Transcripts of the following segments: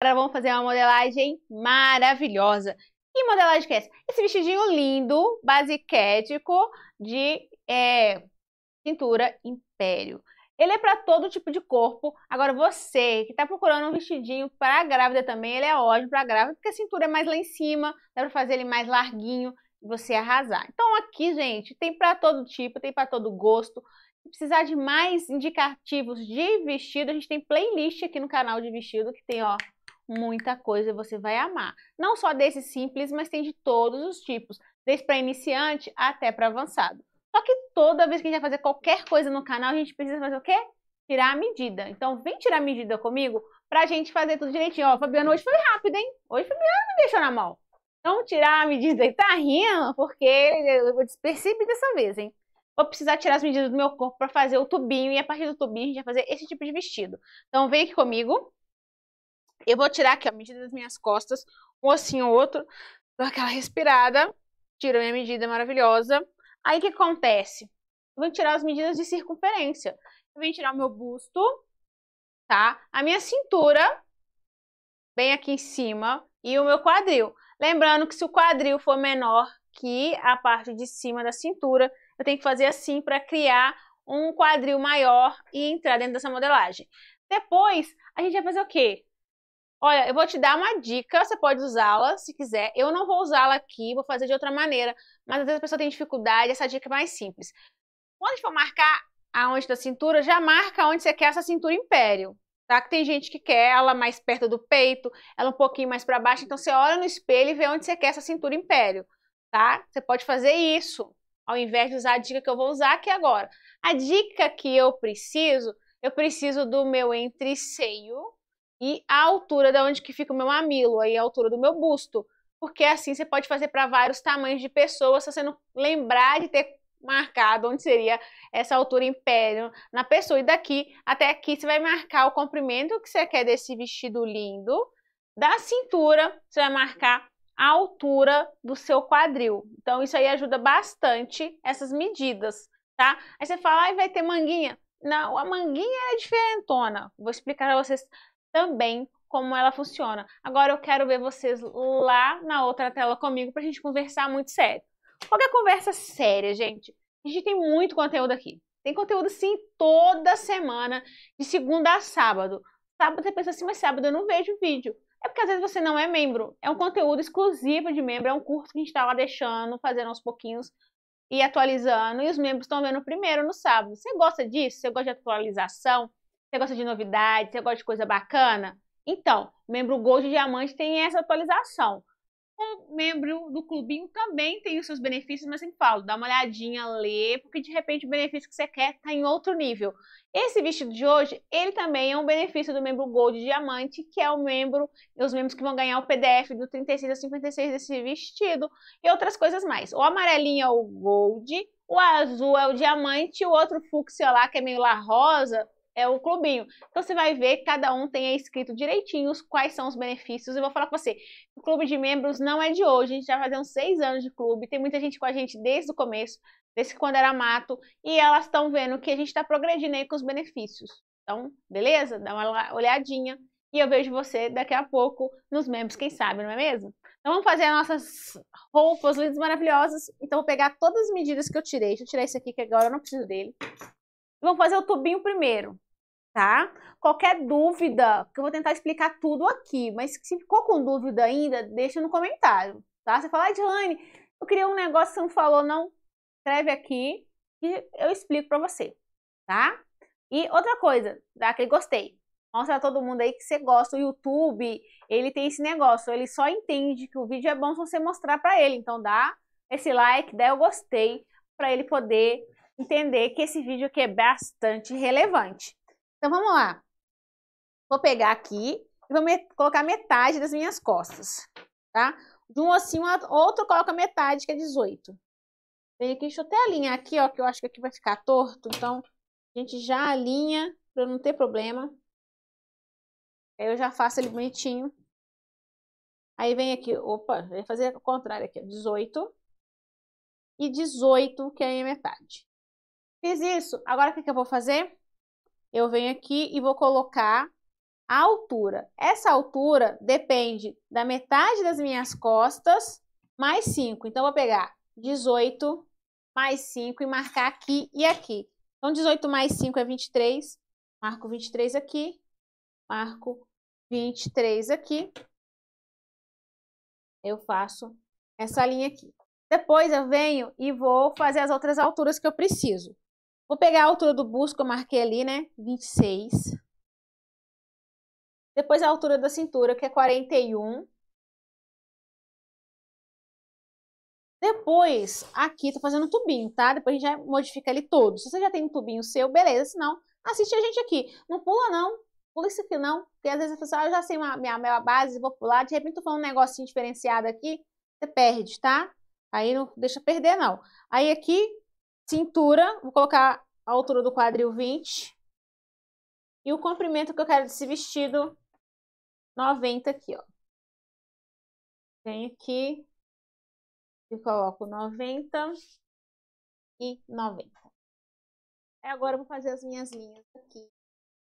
Agora vamos fazer uma modelagem maravilhosa. Que modelagem que é essa? Esse vestidinho lindo, basiquético, de é, cintura império. Ele é para todo tipo de corpo. Agora você que está procurando um vestidinho para grávida também, ele é ótimo para grávida, porque a cintura é mais lá em cima, dá para fazer ele mais larguinho e você arrasar. Então aqui, gente, tem para todo tipo, tem para todo gosto. Se precisar de mais indicativos de vestido, a gente tem playlist aqui no canal de vestido que tem, ó, muita coisa você vai amar. Não só desse simples, mas tem de todos os tipos, desde para iniciante até para avançado. Só que toda vez que a gente vai fazer qualquer coisa no canal, a gente precisa fazer o quê? Tirar a medida. Então, vem tirar a medida comigo para a gente fazer tudo direitinho. Ó, Fabiana, hoje foi rápido, hein? Hoje Fabiana me deixou na mão. Então, tirar a medida e tá rindo, porque eu vou desperceber dessa vez, hein? Vou precisar tirar as medidas do meu corpo para fazer o tubinho e a partir do tubinho a gente vai fazer esse tipo de vestido. Então, vem aqui comigo. Eu vou tirar aqui, a medida das minhas costas, um ossinho ou outro, dou aquela respirada, tiro minha medida maravilhosa. Aí o que acontece? Eu vou tirar as medidas de circunferência. Eu venho tirar o meu busto, tá? A minha cintura, bem aqui em cima, e o meu quadril. Lembrando que se o quadril for menor que a parte de cima da cintura, eu tenho que fazer assim para criar um quadril maior e entrar dentro dessa modelagem. Depois, a gente vai fazer o quê? Olha, eu vou te dar uma dica, você pode usá-la se quiser. Eu não vou usá-la aqui, vou fazer de outra maneira. Mas às vezes a pessoa tem dificuldade, essa dica é mais simples. Quando for marcar aonde da cintura, já marca onde você quer essa cintura império, tá? Que tem gente que quer ela mais perto do peito, ela um pouquinho mais para baixo. Então você olha no espelho e vê onde você quer essa cintura império, tá? Você pode fazer isso, ao invés de usar a dica que eu vou usar aqui agora. A dica que eu preciso, eu preciso do meu entreceio, e a altura da onde que fica o meu mamilo, aí a altura do meu busto. Porque assim você pode fazer para vários tamanhos de pessoas, se você não lembrar de ter marcado onde seria essa altura em pé na pessoa. E daqui até aqui você vai marcar o comprimento que você quer desse vestido lindo. Da cintura, você vai marcar a altura do seu quadril. Então, isso aí ajuda bastante essas medidas, tá? Aí você fala, ah, vai ter manguinha. Não, a manguinha é diferentona. Vou explicar para vocês também como ela funciona. Agora eu quero ver vocês lá na outra tela comigo para a gente conversar muito sério. Qualquer conversa séria, gente? A gente tem muito conteúdo aqui. Tem conteúdo sim toda semana, de segunda a sábado. Sábado você pensa assim, mas sábado eu não vejo vídeo. É porque às vezes você não é membro. É um conteúdo exclusivo de membro, é um curso que a gente estava tá deixando, fazendo aos pouquinhos e atualizando. E os membros estão vendo primeiro no sábado. Você gosta disso? Você gosta de atualização? Você gosta de novidades? Você gosta de coisa bacana? Então, membro Gold Diamante tem essa atualização. Um membro do clubinho também tem os seus benefícios, mas sempre falo, dá uma olhadinha, lê, porque de repente o benefício que você quer está em outro nível. Esse vestido de hoje, ele também é um benefício do membro Gold Diamante, que é o membro, os membros que vão ganhar o PDF do 36 a 56 desse vestido e outras coisas mais. O amarelinho é o Gold, o azul é o diamante, o outro fúcsia lá, que é meio lá rosa, é o clubinho. Então você vai ver, cada um tem escrito direitinho quais são os benefícios. Eu vou falar com você, o clube de membros não é de hoje, a gente já faz uns seis anos de clube, tem muita gente com a gente desde o começo, desde quando era mato, e elas estão vendo que a gente está progredindo aí com os benefícios. Então, beleza? Dá uma olhadinha e eu vejo você daqui a pouco nos membros, quem sabe, não é mesmo? Então vamos fazer as nossas roupas lindas maravilhosas. Então vou pegar todas as medidas que eu tirei. Deixa eu tirar esse aqui que agora eu não preciso dele. Vamos fazer o tubinho primeiro tá? Qualquer dúvida, que eu vou tentar explicar tudo aqui, mas se ficou com dúvida ainda, deixa no comentário, tá? Você fala, ah, eu queria um negócio que você não falou, não. Escreve aqui e eu explico pra você, tá? E outra coisa, dá tá? aquele gostei. Mostra pra todo mundo aí que você gosta. O YouTube, ele tem esse negócio, ele só entende que o vídeo é bom se você mostrar pra ele. Então dá esse like, dá o gostei, pra ele poder entender que esse vídeo aqui é bastante relevante. Então vamos lá. Vou pegar aqui e vou colocar metade das minhas costas, tá? De um assim, um outro, coloca metade, que é 18. Vem aqui, deixa eu até alinhar aqui, ó, que eu acho que aqui vai ficar torto, então a gente já alinha para não ter problema. Aí eu já faço ele bonitinho. Aí vem aqui, opa, vou fazer o contrário aqui, ó, 18 e 18, que é a metade. Fiz isso, agora o que, que eu vou fazer? eu venho aqui e vou colocar a altura. Essa altura depende da metade das minhas costas mais 5. Então, vou pegar 18 mais 5 e marcar aqui e aqui. Então, 18 mais 5 é 23. Marco 23 aqui. Marco 23 aqui. Eu faço essa linha aqui. Depois eu venho e vou fazer as outras alturas que eu preciso. Vou pegar a altura do busto que eu marquei ali, né? 26. Depois a altura da cintura, que é 41. Depois, aqui, tô fazendo um tubinho, tá? Depois a gente já modifica ele todo. Se você já tem um tubinho seu, beleza. Se não, assiste a gente aqui. Não pula, não. Pula isso aqui, não. Porque às vezes a pessoa, ah, eu já sei uma, minha, minha base, vou pular. De repente, tô falando um negocinho diferenciado aqui, você perde, tá? Aí não deixa perder, não. Aí aqui, Cintura, vou colocar a altura do quadril 20. E o comprimento que eu quero desse vestido, 90 aqui, ó. Venho aqui e coloco 90 e 90. É, agora eu vou fazer as minhas linhas aqui.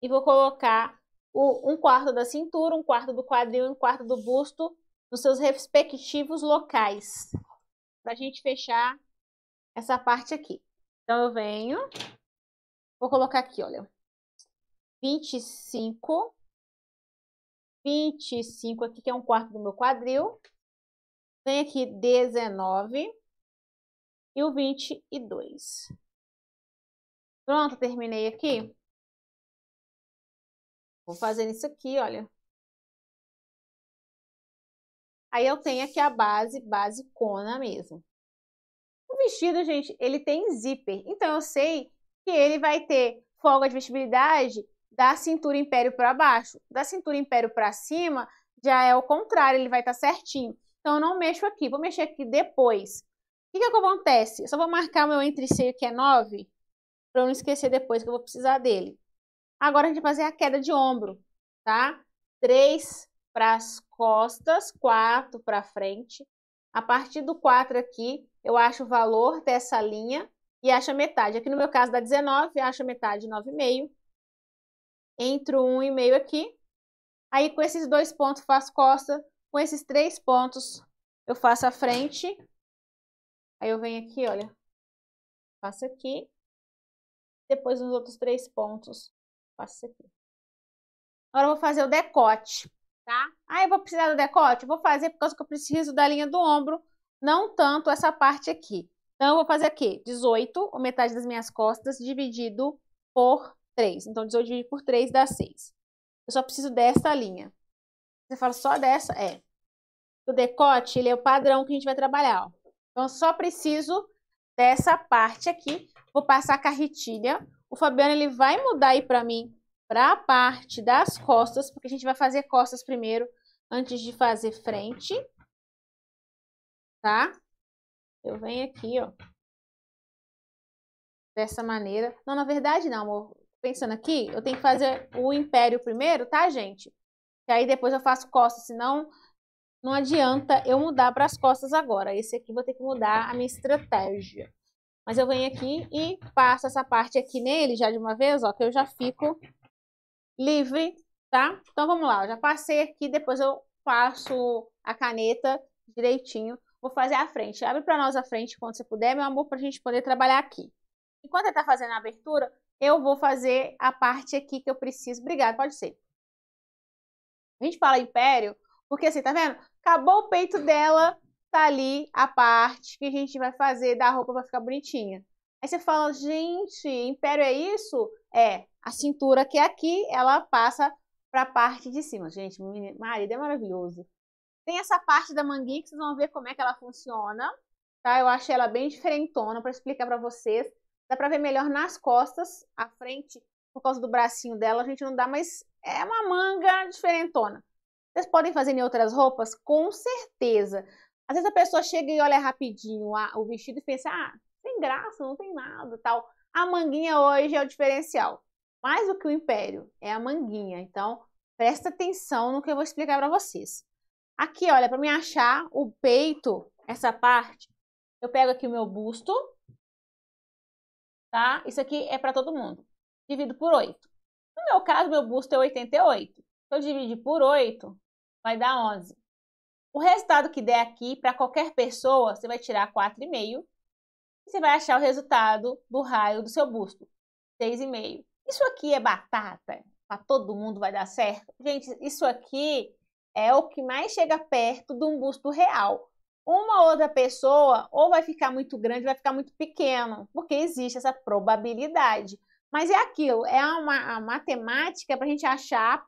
E vou colocar o, um quarto da cintura, um quarto do quadril e um quarto do busto nos seus respectivos locais. Pra gente fechar essa parte aqui. Então, eu venho, vou colocar aqui, olha, 25, 25 aqui, que é um quarto do meu quadril. Vem aqui 19 e o 22. Pronto, terminei aqui. Vou fazer isso aqui, olha. Aí eu tenho aqui a base, base cona mesmo vestido, gente, ele tem zíper. Então eu sei que ele vai ter folga de vestibilidade da cintura império para baixo. Da cintura império para cima, já é o contrário, ele vai estar tá certinho. Então eu não mexo aqui, vou mexer aqui depois. O que, que acontece? Eu só vou marcar meu entre-seio, que é 9, para eu não esquecer depois que eu vou precisar dele. Agora a gente vai fazer a queda de ombro, tá? 3 para as costas, 4 para frente, a partir do 4 aqui, eu acho o valor dessa linha e acho a metade. Aqui no meu caso dá 19, acho a metade 9,5. Entro 1,5 aqui. Aí com esses dois pontos faço costa, com esses três pontos eu faço a frente. Aí eu venho aqui, olha, faço aqui. Depois nos outros três pontos, faço aqui. Agora eu vou fazer o decote tá? Ah, eu vou precisar do decote? Vou fazer por causa que eu preciso da linha do ombro, não tanto essa parte aqui. Então, eu vou fazer aqui 18, ou metade das minhas costas, dividido por 3. Então, 18 dividido por 3 dá 6. Eu só preciso dessa linha. Você fala só dessa? É. O decote, ele é o padrão que a gente vai trabalhar, ó. Então, eu só preciso dessa parte aqui. Vou passar a carretilha. O Fabiano, ele vai mudar aí pra mim para a parte das costas, porque a gente vai fazer costas primeiro antes de fazer frente, tá? Eu venho aqui, ó, dessa maneira. Não, na verdade não, amor. Pensando aqui, eu tenho que fazer o império primeiro, tá, gente? E aí depois eu faço costas, senão não adianta eu mudar para as costas agora. Esse aqui vou ter que mudar a minha estratégia. Mas eu venho aqui e passo essa parte aqui nele já de uma vez, ó, que eu já fico livre, tá? Então vamos lá, eu já passei aqui, depois eu passo a caneta direitinho. Vou fazer a frente. Abre para nós a frente quando você puder, meu amor, para a gente poder trabalhar aqui. Enquanto ela tá fazendo a abertura, eu vou fazer a parte aqui que eu preciso. Obrigada, pode ser. A gente fala império, porque assim, tá vendo? Acabou o peito dela, tá ali a parte que a gente vai fazer da roupa para ficar bonitinha. Aí você fala, gente, império é isso? É, a cintura que é aqui, ela passa para a parte de cima. Gente, marido é maravilhoso. Tem essa parte da manguinha que vocês vão ver como é que ela funciona, tá? Eu achei ela bem diferentona para explicar para vocês. Dá para ver melhor nas costas, a frente, por causa do bracinho dela, a gente não dá, mas é uma manga diferentona. Vocês podem fazer em outras roupas? Com certeza. Às vezes a pessoa chega e olha rapidinho o vestido e pensa, ah, graça, não tem nada tal. A manguinha hoje é o diferencial. Mais do que o império, é a manguinha. Então, presta atenção no que eu vou explicar para vocês. Aqui, olha, para me achar o peito, essa parte, eu pego aqui o meu busto, tá? Isso aqui é para todo mundo. Divido por 8. No meu caso, meu busto é 88. Se eu dividir por 8, vai dar 11. O resultado que der aqui, para qualquer pessoa, você vai tirar 4,5 você vai achar o resultado do raio do seu busto, 6,5. Isso aqui é batata? Para todo mundo vai dar certo? Gente, isso aqui é o que mais chega perto de um busto real. Uma outra pessoa ou vai ficar muito grande, vai ficar muito pequeno, porque existe essa probabilidade. Mas é aquilo, é uma matemática para a gente achar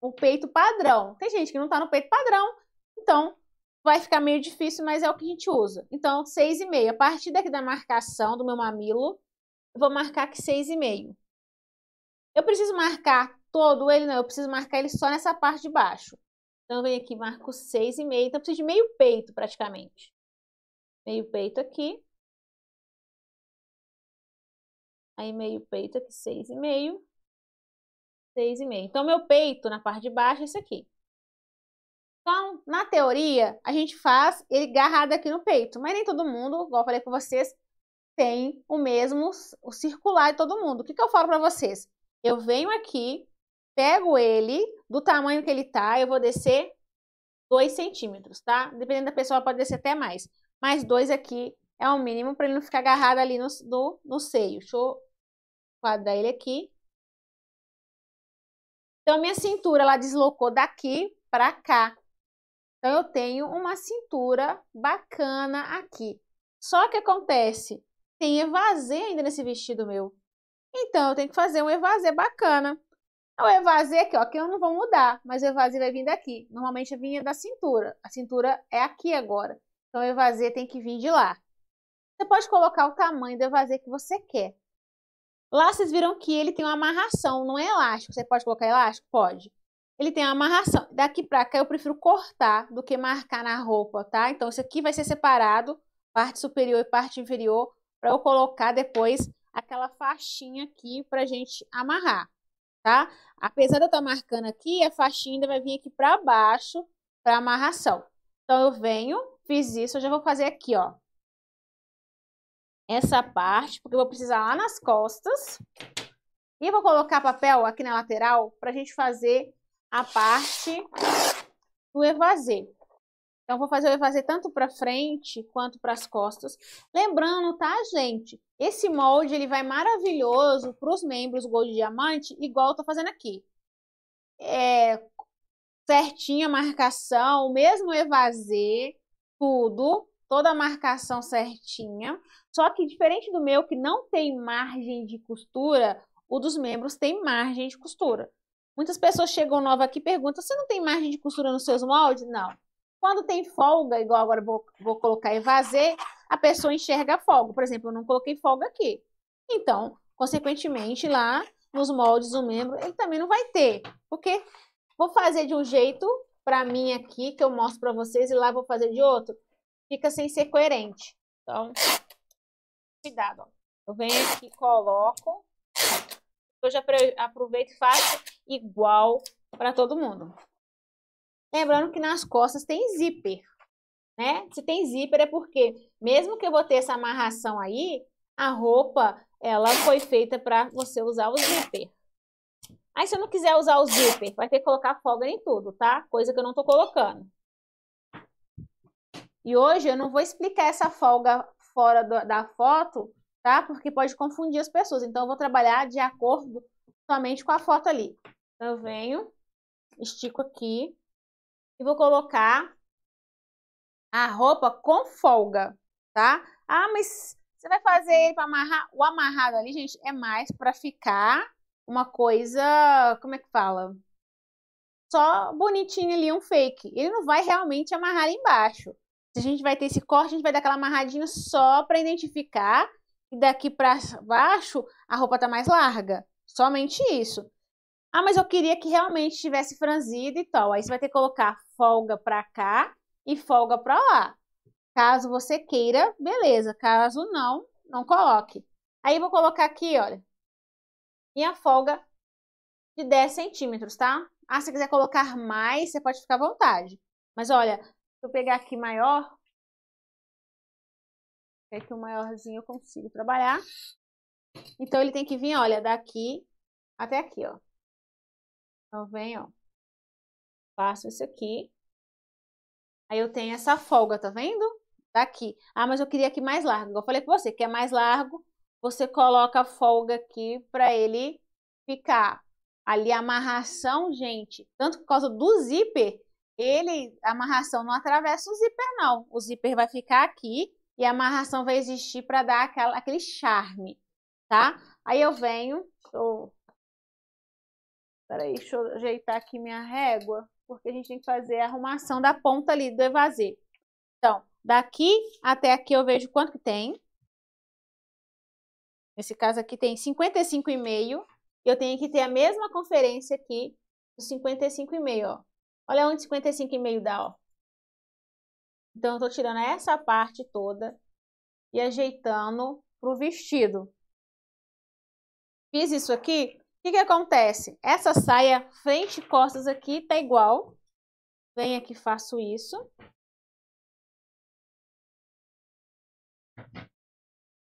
o peito padrão. Tem gente que não está no peito padrão, então vai ficar meio difícil, mas é o que a gente usa. Então, 6,5. A partir daqui da marcação do meu mamilo, eu vou marcar aqui 6,5. Eu preciso marcar todo ele? Não, eu preciso marcar ele só nessa parte de baixo. Então, eu venho aqui, marco 6,5. Então, eu preciso de meio peito, praticamente. Meio peito aqui. Aí, meio peito aqui, 6,5. 6,5. Então, meu peito na parte de baixo é esse aqui. Então, na teoria, a gente faz ele garrado aqui no peito, mas nem todo mundo, igual eu falei com vocês, tem o mesmo o circular de todo mundo. O que, que eu falo para vocês? Eu venho aqui, pego ele do tamanho que ele tá, eu vou descer 2 centímetros, tá? Dependendo da pessoa, pode descer até mais. Mas 2 aqui é o mínimo para ele não ficar agarrado ali no, no seio. Deixa eu quadrar ele aqui. Então, minha cintura, ela deslocou daqui para cá. Então, eu tenho uma cintura bacana aqui. Só que acontece, tem evasê ainda nesse vestido meu. Então, eu tenho que fazer um evasê bacana. O evasê aqui, ó, que eu não vou mudar, mas o evasê vai vir daqui. Normalmente vinha da cintura. A cintura é aqui agora. Então, o evasê tem que vir de lá. Você pode colocar o tamanho do evasê que você quer. Lá vocês viram que ele tem uma amarração, não é elástico. Você pode colocar elástico? Pode ele tem a amarração. Daqui para cá eu prefiro cortar do que marcar na roupa, tá? Então isso aqui vai ser separado, parte superior e parte inferior, para eu colocar depois aquela faixinha aqui pra gente amarrar, tá? Apesar de eu estar tá marcando aqui, a faixinha ainda vai vir aqui para baixo para amarração. Então eu venho, fiz isso, eu já vou fazer aqui, ó. Essa parte, porque eu vou precisar lá nas costas. E vou colocar papel aqui na lateral para gente fazer a parte do evasê. Então, vou fazer o evasê tanto para frente quanto para as costas. Lembrando, tá, gente? Esse molde ele vai maravilhoso para os membros Gold Diamante, igual eu tô fazendo aqui. É, certinha a marcação, mesmo evasê, tudo, toda a marcação certinha. Só que diferente do meu, que não tem margem de costura, o dos membros tem margem de costura. Muitas pessoas chegam nova aqui e perguntam: você não tem margem de costura nos seus moldes? Não. Quando tem folga, igual agora vou, vou colocar e vazer, a pessoa enxerga folga. Por exemplo, eu não coloquei folga aqui. Então, consequentemente, lá nos moldes o membro, ele também não vai ter. Porque vou fazer de um jeito para mim aqui, que eu mostro para vocês, e lá vou fazer de outro. Fica sem ser coerente. Então, cuidado. Ó. Eu venho aqui, coloco eu já aproveito e faço igual para todo mundo. Lembrando que nas costas tem zíper, né? Se tem zíper é porque, mesmo que eu vou ter essa amarração aí, a roupa, ela foi feita para você usar o zíper. Aí se eu não quiser usar o zíper, vai ter que colocar folga em tudo, tá? Coisa que eu não tô colocando. E hoje eu não vou explicar essa folga fora do, da foto, tá? Porque pode confundir as pessoas. Então, eu vou trabalhar de acordo somente com a foto ali. Então, eu venho, estico aqui e vou colocar a roupa com folga, tá? Ah, mas você vai fazer ele para amarrar. O amarrado ali, gente, é mais para ficar uma coisa, como é que fala? Só bonitinho ali, um fake. Ele não vai realmente amarrar ali embaixo. Se a gente vai ter esse corte, a gente vai dar aquela amarradinha só para identificar e daqui para baixo a roupa tá mais larga. Somente isso. Ah, mas eu queria que realmente tivesse franzido e tal. Aí você vai ter que colocar folga para cá e folga para lá. Caso você queira, beleza. Caso não, não coloque. Aí vou colocar aqui, olha, minha folga de 10 centímetros, tá? Ah, se quiser colocar mais, você pode ficar à vontade. Mas olha, se eu pegar aqui maior, é que o maiorzinho eu consigo trabalhar. Então, ele tem que vir, olha, daqui até aqui, ó. Então, vem, ó. Faço isso aqui. Aí, eu tenho essa folga, tá vendo? Daqui. Ah, mas eu queria aqui mais largo. Eu falei com você, quer é mais largo, você coloca a folga aqui pra ele ficar ali a amarração, gente. Tanto por causa do zíper, ele, a amarração não atravessa o zíper, não. O zíper vai ficar aqui e a amarração vai existir para dar aquela, aquele charme, tá? Aí eu venho, eu... peraí, deixa eu ajeitar aqui minha régua, porque a gente tem que fazer a arrumação da ponta ali do evasê. Então, daqui até aqui eu vejo quanto que tem. Nesse caso aqui tem 55,5. Eu tenho que ter a mesma conferência aqui do 55,5, ó. Olha onde 55,5 dá, ó. Então, eu estou tirando essa parte toda e ajeitando pro vestido. Fiz isso aqui, o que, que acontece? Essa saia frente e costas aqui tá igual. Venho aqui, faço isso.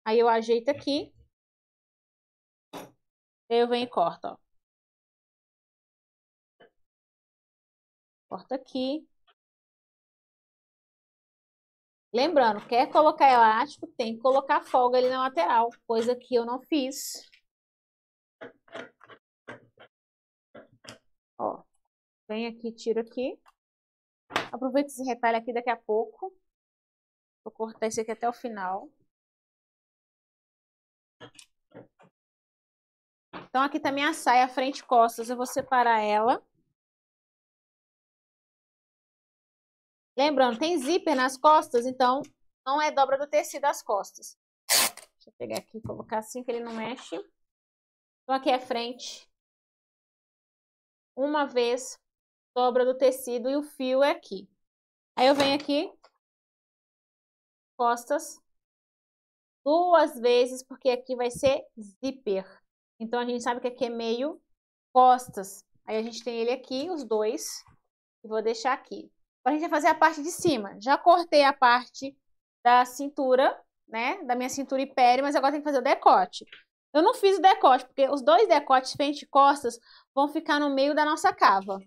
Aí eu ajeito aqui. Aí eu venho e corto, ó. Corto aqui. Lembrando, quer colocar elástico, tem que colocar folga ali na lateral, coisa que eu não fiz. Ó, vem aqui, tiro aqui. Aproveita esse retalho aqui daqui a pouco. Vou cortar esse aqui até o final. Então aqui tá minha saia frente e costas, eu vou separar ela. Lembrando, tem zíper nas costas, então não é dobra do tecido as costas. Deixa eu pegar aqui e colocar assim que ele não mexe. Então aqui é frente. Uma vez, dobra do tecido e o fio é aqui. Aí eu venho aqui, costas, duas vezes, porque aqui vai ser zíper. Então a gente sabe que aqui é meio costas. Aí a gente tem ele aqui, os dois, e vou deixar aqui. Agora então, a gente vai fazer a parte de cima. Já cortei a parte da cintura, né? Da minha cintura e pele, mas agora tem que fazer o decote. Eu não fiz o decote, porque os dois decotes, frente e costas, vão ficar no meio da nossa cava.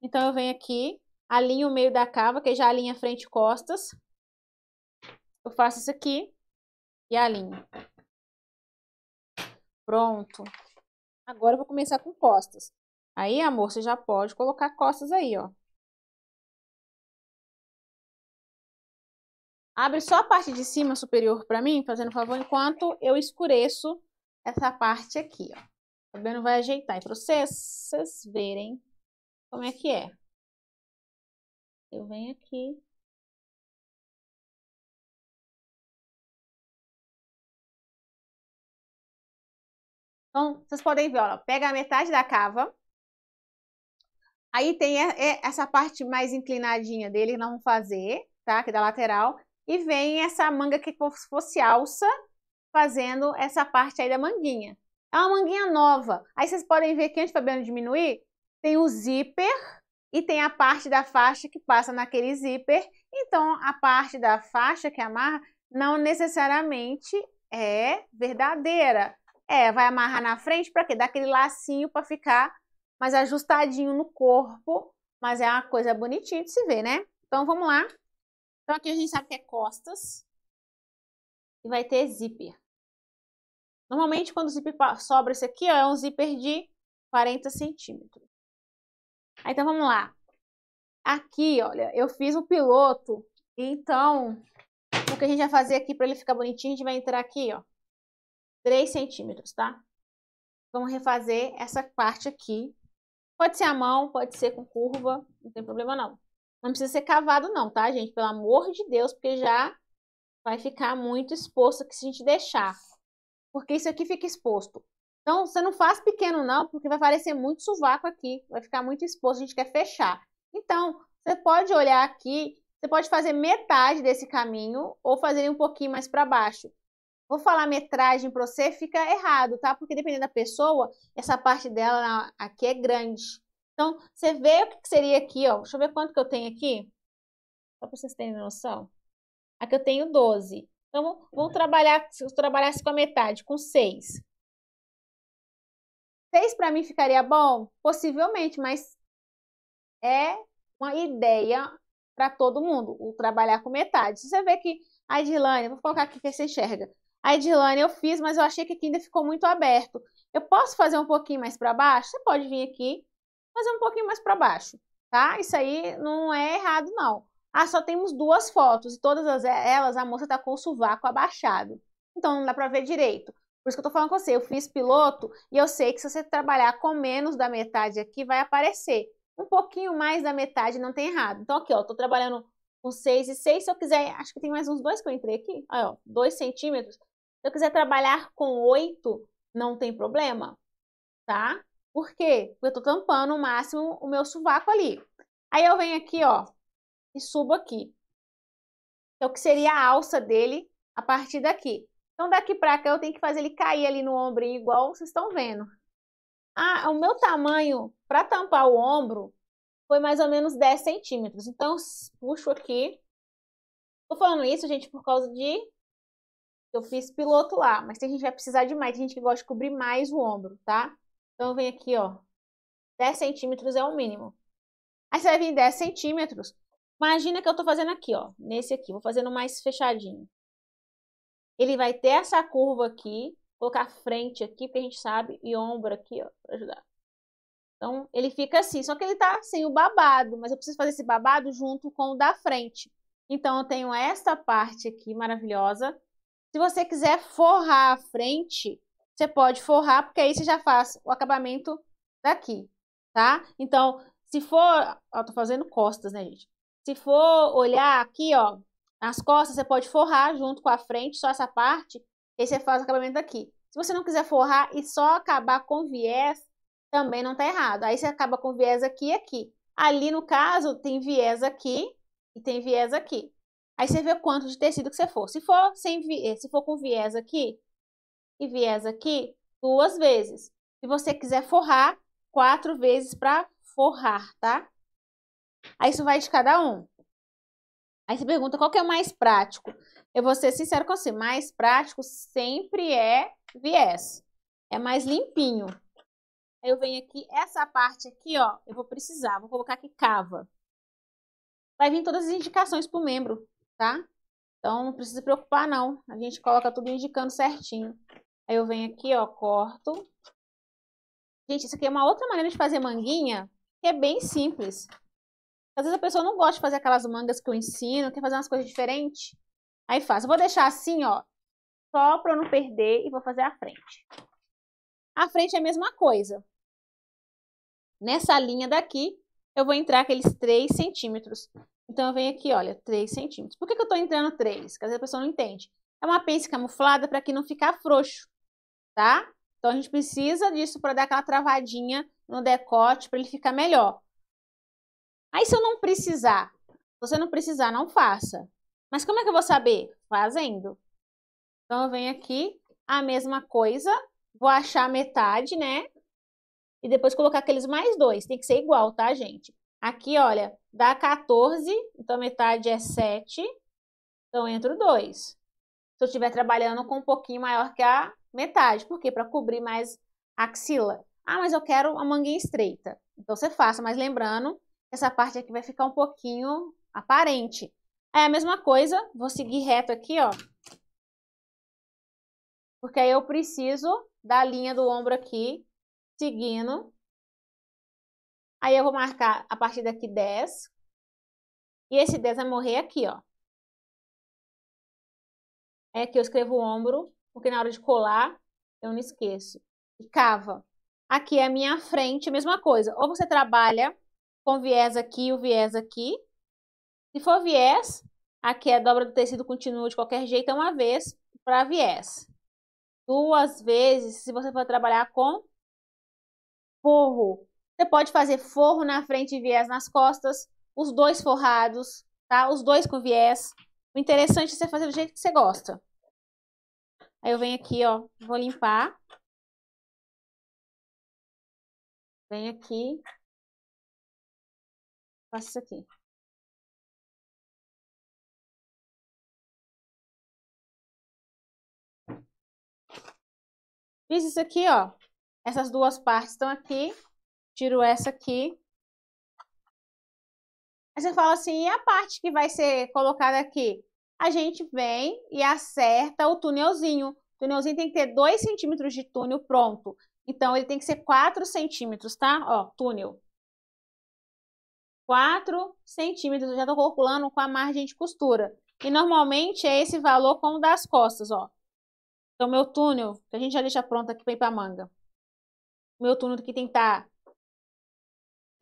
Então, eu venho aqui, alinho o meio da cava, que já alinha frente e costas. Eu faço isso aqui e alinho. Pronto. Agora eu vou começar com costas. Aí, amor, você já pode colocar costas aí, ó. Abre só a parte de cima superior para mim, fazendo favor, enquanto eu escureço essa parte aqui, ó. Tá o Fabiano vai ajeitar e para vocês, verem como é que é. Eu venho aqui. Então, vocês podem ver, ó, pega a metade da cava. Aí tem é, essa parte mais inclinadinha dele, não fazer, tá? Que é da lateral. E vem essa manga que é como se fosse alça, fazendo essa parte aí da manguinha. É uma manguinha nova. Aí vocês podem ver que antes para Fabiano diminuir, tem o zíper e tem a parte da faixa que passa naquele zíper. Então, a parte da faixa que amarra não necessariamente é verdadeira. É, vai amarrar na frente para quê? Dar aquele lacinho para ficar mais ajustadinho no corpo, mas é uma coisa bonitinha de se ver, né? Então, vamos lá. Então aqui a gente sabe que é costas e vai ter zíper. Normalmente quando o zíper sobra esse aqui, ó, é um zíper de 40 centímetros. Ah, então vamos lá. Aqui, olha, eu fiz um piloto, então o que a gente vai fazer aqui para ele ficar bonitinho, a gente vai entrar aqui, ó, 3 centímetros, tá? Vamos refazer essa parte aqui. Pode ser a mão, pode ser com curva, não tem problema não. Não precisa ser cavado, não, tá, gente? Pelo amor de Deus, porque já vai ficar muito exposto aqui se a gente deixar. Porque isso aqui fica exposto. Então, você não faz pequeno, não, porque vai aparecer muito sovaco aqui. Vai ficar muito exposto, a gente quer fechar. Então, você pode olhar aqui, você pode fazer metade desse caminho ou fazer um pouquinho mais para baixo. Vou falar metragem para você, fica errado, tá? Porque dependendo da pessoa, essa parte dela aqui é grande. Então, você vê o que seria aqui, ó. Deixa eu ver quanto que eu tenho aqui. Só para vocês terem noção. Aqui eu tenho 12. Então, vamos trabalhar, se eu trabalhasse com a metade, com 6. 6 para mim ficaria bom? Possivelmente, mas é uma ideia para todo mundo, o trabalhar com metade. Se você vê que a Edilane, vou colocar aqui que você enxerga. A Edilane eu fiz, mas eu achei que aqui ainda ficou muito aberto. Eu posso fazer um pouquinho mais para baixo? Você pode vir aqui mas é um pouquinho mais para baixo, tá? Isso aí não é errado, não. Ah, só temos duas fotos e todas elas a moça está com o sovaco abaixado. Então não dá para ver direito. Por isso que eu estou falando com você, eu fiz piloto e eu sei que se você trabalhar com menos da metade aqui, vai aparecer. Um pouquinho mais da metade não tem errado. Então aqui, ó, estou trabalhando com 6 e 6, se eu quiser, acho que tem mais uns dois que eu entrei aqui, olha, ó, 2 centímetros. Se eu quiser trabalhar com 8, não tem problema, tá? Por quê? Porque eu tô tampando o máximo o meu sovaco ali. Aí eu venho aqui, ó, e subo aqui. É o que seria a alça dele a partir daqui. Então daqui pra cá eu tenho que fazer ele cair ali no ombro, igual vocês estão vendo. Ah, o meu tamanho para tampar o ombro foi mais ou menos 10 centímetros. Então puxo aqui. Tô falando isso, gente, por causa de eu fiz piloto lá, mas tem gente que vai precisar de mais, tem gente que gosta de cobrir mais o ombro, tá? Então, vem aqui, ó. 10 centímetros é o mínimo. Aí você vai vir 10 centímetros. Imagina que eu tô fazendo aqui, ó. Nesse aqui. Vou fazendo mais fechadinho. Ele vai ter essa curva aqui. Colocar frente aqui, porque a gente sabe. E ombro aqui, ó. Pra ajudar. Então, ele fica assim. Só que ele tá sem o babado. Mas eu preciso fazer esse babado junto com o da frente. Então, eu tenho esta parte aqui maravilhosa. Se você quiser forrar a frente, você pode forrar, porque aí você já faz o acabamento daqui, tá? Então, se for, ó, tô fazendo costas, né, gente? Se for olhar aqui, ó, as costas você pode forrar junto com a frente, só essa parte, e você faz o acabamento daqui. Se você não quiser forrar e só acabar com viés, também não tá errado. Aí você acaba com viés aqui e aqui. Ali, no caso, tem viés aqui e tem viés aqui. Aí você vê quanto de tecido que você for. Se for, sem, eh, se for com viés aqui, e viés aqui duas vezes. Se você quiser forrar, quatro vezes para forrar, tá? Aí isso vai de cada um. Aí você pergunta qual que é o mais prático. Eu vou ser sincero com você, mais prático sempre é viés. É mais limpinho. Aí eu venho aqui, essa parte aqui, ó, eu vou precisar, vou colocar aqui cava. Vai vir todas as indicações pro membro, tá? Então não precisa se preocupar não, a gente coloca tudo indicando certinho. Aí eu venho aqui, ó, corto. Gente, isso aqui é uma outra maneira de fazer manguinha, que é bem simples. Às vezes a pessoa não gosta de fazer aquelas mangas que eu ensino, quer fazer umas coisas diferentes. Aí faz. Eu vou deixar assim, ó, só para eu não perder e vou fazer a frente. A frente é a mesma coisa. Nessa linha daqui, eu vou entrar aqueles 3 centímetros. Então, eu venho aqui, olha, 3 centímetros. Por que, que eu estou entrando 3? Porque às vezes a pessoa não entende. É uma pence camuflada para que não ficar frouxo tá? Então a gente precisa disso para dar aquela travadinha no decote para ele ficar melhor. Aí se eu não precisar, você não precisar, não faça. Mas como é que eu vou saber? Fazendo. Então eu venho aqui, a mesma coisa, vou achar metade, né? E depois colocar aqueles mais dois, tem que ser igual, tá, gente? Aqui, olha, dá 14, então metade é 7, então entro 2. Se eu estiver trabalhando com um pouquinho maior que a metade, porque para cobrir mais axila. Ah, mas eu quero a manguinha estreita. Então você faça, mas lembrando, essa parte aqui vai ficar um pouquinho aparente. É a mesma coisa, vou seguir reto aqui, ó. Porque aí eu preciso da linha do ombro aqui, seguindo. Aí eu vou marcar a partir daqui 10. E esse 10 vai morrer aqui, ó. É que eu escrevo o ombro porque na hora de colar eu não esqueço. E cava. Aqui é a minha frente, mesma coisa. Ou você trabalha com viés aqui o viés aqui. Se for viés, aqui a dobra do tecido continua de qualquer jeito, é uma vez para viés. Duas vezes, se você for trabalhar com forro. Você pode fazer forro na frente e viés nas costas, os dois forrados, tá? Os dois com viés. O interessante é você fazer do jeito que você gosta. Aí eu venho aqui, ó, vou limpar. Venho aqui. Faço isso aqui. Fiz isso aqui, ó. Essas duas partes estão aqui. Tiro essa aqui. Aí você fala assim, e a parte que vai ser colocada aqui? a gente vem e acerta o túnelzinho. O túnelzinho tem que ter 2 centímetros de túnel pronto. Então, ele tem que ser 4 centímetros, tá? Ó, túnel. 4 centímetros, eu já tô calculando com a margem de costura. E normalmente é esse valor com o das costas, ó. Então, meu túnel, que a gente já deixa pronto aqui para ir pra manga. Meu túnel que tem que estar tá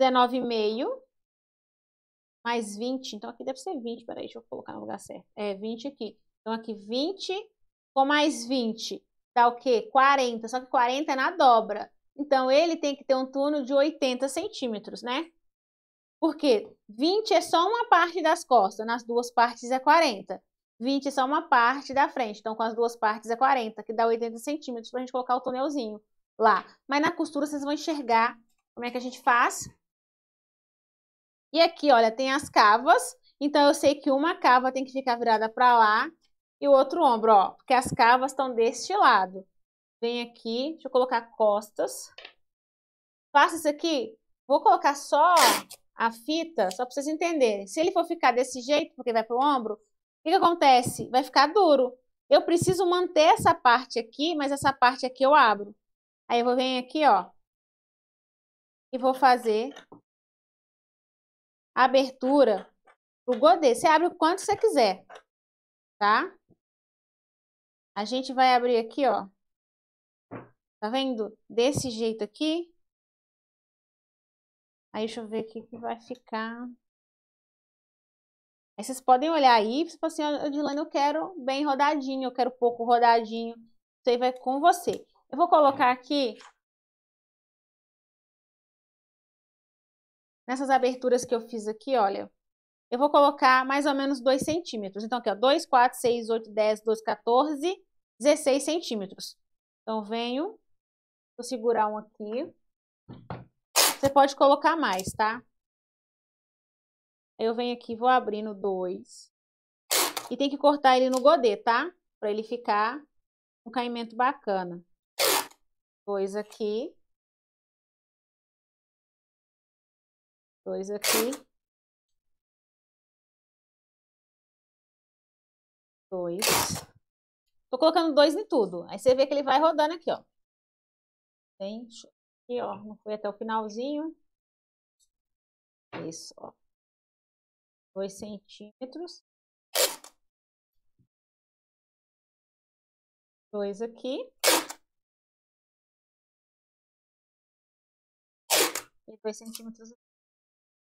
19,5 mais 20, então aqui deve ser 20, peraí, deixa eu colocar no lugar certo. É 20 aqui. Então aqui 20 com mais 20 dá o quê? 40, só que 40 é na dobra. Então ele tem que ter um turno de 80 centímetros, né? Porque 20 é só uma parte das costas, nas duas partes é 40. 20 é só uma parte da frente, então com as duas partes é 40, que dá 80 centímetros para a gente colocar o tonelzinho lá. Mas na costura vocês vão enxergar como é que a gente faz e aqui, olha, tem as cavas. Então, eu sei que uma cava tem que ficar virada para lá e o outro ombro, ó. Porque as cavas estão deste lado. Vem aqui, deixa eu colocar costas. Faço isso aqui. Vou colocar só a fita, só para vocês entenderem. Se ele for ficar desse jeito, porque vai para o ombro, o que, que acontece? Vai ficar duro. Eu preciso manter essa parte aqui, mas essa parte aqui eu abro. Aí eu vou vir aqui, ó. E vou fazer abertura pro godê. Você abre o quanto você quiser, tá? A gente vai abrir aqui, ó. Tá vendo? Desse jeito aqui. Aí deixa eu ver aqui que vai ficar. Aí vocês podem olhar aí, Se tipo for assim, Odilane, eu quero bem rodadinho, eu quero pouco rodadinho. Isso aí vai com você. Eu vou colocar aqui nessas aberturas que eu fiz aqui, olha, eu vou colocar mais ou menos 2 centímetros. Então, aqui, ó, 2, 4, 6, 8, 10, 12, 14, 16 centímetros. Então, venho, vou segurar um aqui. Você pode colocar mais, tá? Eu venho aqui, vou abrindo dois. E tem que cortar ele no godê, tá? Pra ele ficar um caimento bacana. Dois aqui. dois aqui. Dois. Tô colocando dois em tudo. Aí você vê que ele vai rodando aqui, ó. Tem, aqui, ó, não foi até o finalzinho. Isso, ó. Dois centímetros. Dois aqui. E dois centímetros aqui.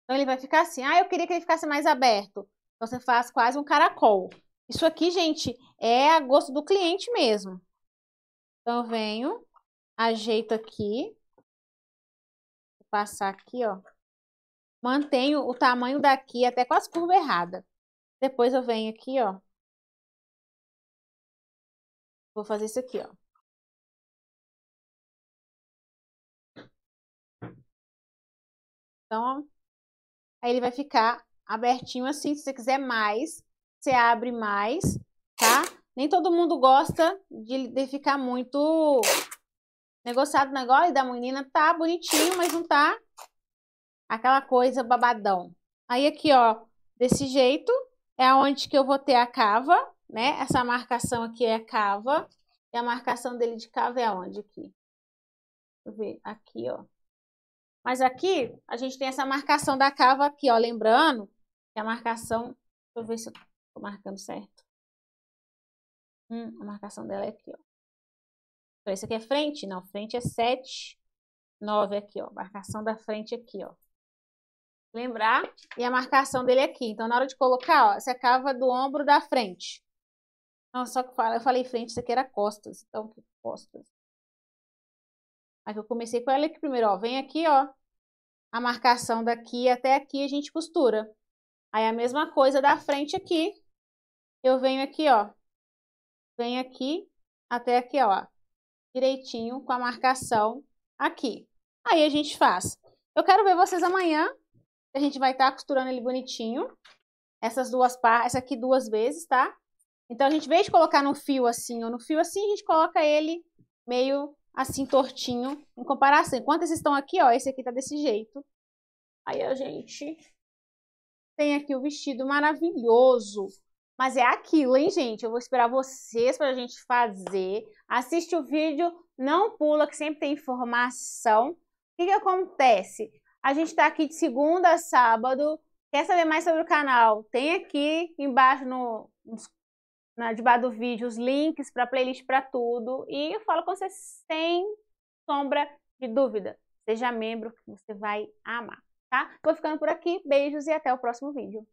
Então ele vai ficar assim, ah, eu queria que ele ficasse mais aberto. Então você faz quase um caracol. Isso aqui, gente, é a gosto do cliente mesmo. Então eu venho, ajeito aqui. Vou passar aqui, ó. Mantenho o tamanho daqui até com as curvas erradas. Depois eu venho aqui, ó. Vou fazer isso aqui, ó. Então, Aí ele vai ficar abertinho assim. Se você quiser mais, você abre mais, tá? Nem todo mundo gosta de, de ficar muito negociado negócio. E da menina. Tá bonitinho, mas não tá aquela coisa babadão. Aí aqui, ó, desse jeito, é onde que eu vou ter a cava, né? Essa marcação aqui é a cava. E a marcação dele de cava é aonde aqui? Deixa eu ver, aqui, ó. Mas aqui a gente tem essa marcação da cava aqui, ó. Lembrando que a marcação. Deixa eu ver se eu tô marcando certo. Hum, a marcação dela é aqui, ó. Então, esse aqui é frente? Não, frente é 7, 9 aqui, ó. Marcação da frente aqui, ó. Lembrar. E a marcação dele é aqui. Então, na hora de colocar, ó, essa é cava do ombro da frente. Não, só que eu falei frente, isso aqui era costas. Então, costas. Aí que eu comecei com ela, aqui primeiro, ó, vem aqui, ó, a marcação daqui até aqui a gente costura. Aí a mesma coisa da frente aqui, eu venho aqui, ó, venho aqui até aqui, ó, direitinho com a marcação aqui. Aí a gente faz. Eu quero ver vocês amanhã, a gente vai estar tá costurando ele bonitinho, essas duas partes, essa aqui duas vezes, tá? Então a gente, em vez de colocar no fio assim ou no fio assim, a gente coloca ele meio assim tortinho em comparação. Enquanto esses estão aqui, ó, esse aqui tá desse jeito. Aí a gente tem aqui o vestido maravilhoso. Mas é aquilo, hein, gente? Eu vou esperar vocês pra gente fazer. Assiste o vídeo, não pula, que sempre tem informação. O que, que acontece? A gente tá aqui de segunda a sábado. Quer saber mais sobre o canal? Tem aqui embaixo no, nos na né, ativar do vídeo os links para playlist para tudo. E eu falo com você sem sombra de dúvida. Seja membro que você vai amar, tá? Vou ficando por aqui. Beijos e até o próximo vídeo.